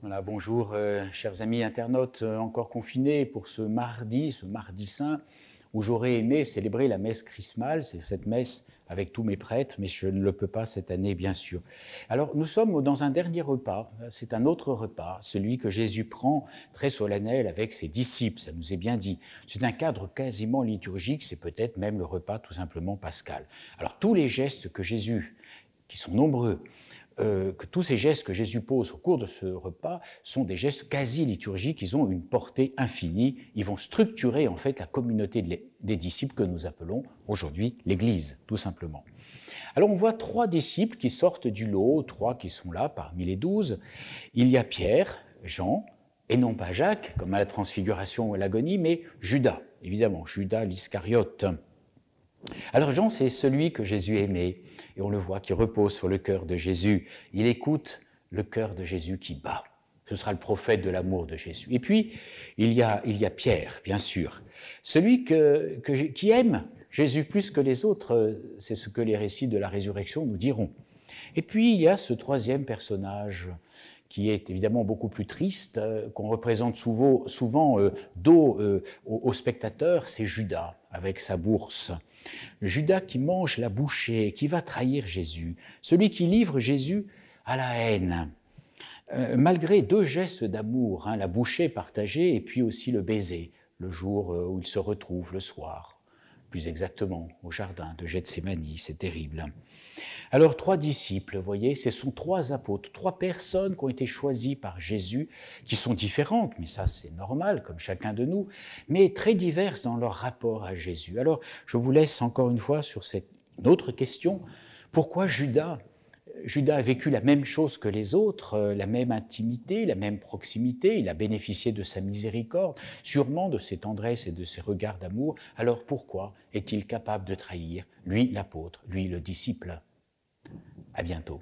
Voilà, bonjour, euh, chers amis internautes euh, encore confinés pour ce mardi, ce mardi saint, où j'aurais aimé célébrer la messe chrismale. C'est cette messe avec tous mes prêtres, mais je ne le peux pas cette année, bien sûr. Alors, nous sommes dans un dernier repas. C'est un autre repas, celui que Jésus prend très solennel avec ses disciples. Ça nous est bien dit. C'est un cadre quasiment liturgique. C'est peut-être même le repas tout simplement pascal. Alors, tous les gestes que Jésus, qui sont nombreux, euh, que tous ces gestes que Jésus pose au cours de ce repas sont des gestes quasi liturgiques, ils ont une portée infinie, ils vont structurer en fait la communauté des disciples que nous appelons aujourd'hui l'Église, tout simplement. Alors on voit trois disciples qui sortent du lot, trois qui sont là parmi les douze. Il y a Pierre, Jean, et non pas Jacques, comme à la transfiguration ou à l'agonie, mais Judas, évidemment, Judas l'Iscariote. Alors Jean, c'est celui que Jésus aimait, et on le voit qui repose sur le cœur de Jésus. Il écoute le cœur de Jésus qui bat. Ce sera le prophète de l'amour de Jésus. Et puis, il y a, il y a Pierre, bien sûr. Celui qui aime Jésus plus que les autres, c'est ce que les récits de la résurrection nous diront. Et puis, il y a ce troisième personnage qui est évidemment beaucoup plus triste, euh, qu'on représente souvent, souvent euh, dos euh, aux, spectateurs, c'est Judas avec sa bourse. Judas qui mange la bouchée, qui va trahir Jésus, celui qui livre Jésus à la haine. malgré deux gestes d'amour, hein, la bouchée partagée et puis aussi le baiser, le jour où il se retrouve le soir plus exactement au jardin de Gethsemane, c'est terrible. Alors trois disciples, voyez, ce sont trois apôtres, trois personnes qui ont été choisies par Jésus, qui sont différentes, mais ça c'est normal, comme chacun de nous, mais très diverses dans leur rapport à Jésus. Alors je vous laisse encore une fois sur cette autre question, pourquoi Judas Judas a vécu la même chose que les autres, euh, la même intimité, la même proximité, il a bénéficié de sa miséricorde, sûrement de ses tendresses et de ses regards d'amour, alors pourquoi est-il capable de trahir, lui l'apôtre, lui le disciple À bientôt.